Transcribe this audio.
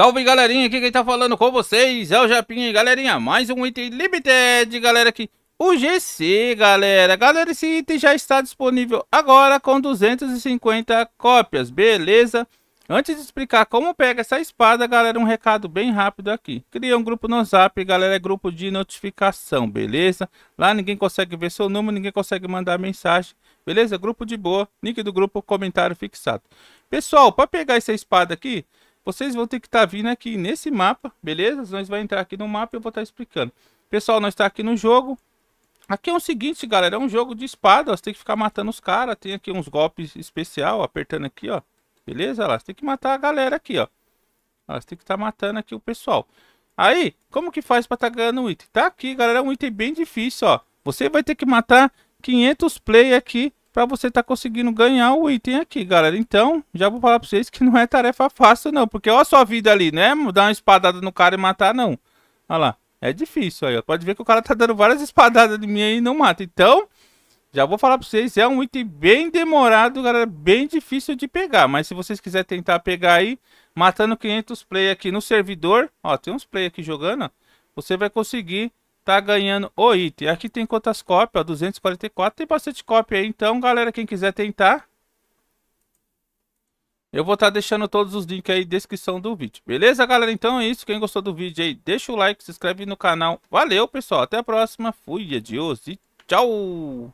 Salve galerinha, aqui quem tá falando com vocês é o Japinha galerinha, mais um item limited, galera aqui, o GC, galera, galera, esse item já está disponível agora com 250 cópias, beleza? Antes de explicar como pega essa espada, galera, um recado bem rápido aqui. Cria um grupo no Zap, galera, é grupo de notificação, beleza? Lá ninguém consegue ver seu número, ninguém consegue mandar mensagem, beleza? Grupo de boa, link do grupo, comentário fixado. Pessoal, para pegar essa espada aqui, vocês vão ter que estar tá vindo aqui nesse mapa, beleza? Nós vamos entrar aqui no mapa e eu vou estar tá explicando. Pessoal, nós estamos tá aqui no jogo. Aqui é o seguinte, galera, é um jogo de espada, você tem que ficar matando os caras, tem aqui uns golpes especial, apertando aqui, ó, beleza? Lá, você tem que matar a galera aqui, ó. ó você tem que estar tá matando aqui o pessoal. Aí, como que faz para estar tá ganhando item? Tá aqui, galera, é um item bem difícil, ó. Você vai ter que matar 500 play aqui para você estar tá conseguindo ganhar o item aqui, galera. Então, já vou falar para vocês que não é tarefa fácil, não. Porque olha a sua vida ali, né? Dar uma espadada no cara e matar, não. Olha lá. É difícil aí, ó. Pode ver que o cara tá dando várias espadadas de mim aí e não mata. Então, já vou falar para vocês, é um item bem demorado, galera. Bem difícil de pegar. Mas se vocês quiserem tentar pegar aí, matando 500 play aqui no servidor. Ó, tem uns play aqui jogando, ó. Você vai conseguir tá ganhando o item. Aqui tem quantas cópias? Ó, 244. Tem bastante cópia aí. Então, galera, quem quiser tentar. Eu vou estar tá deixando todos os links aí na descrição do vídeo. Beleza, galera? Então é isso. Quem gostou do vídeo aí, deixa o like, se inscreve no canal. Valeu, pessoal. Até a próxima. Fui, adiós e tchau.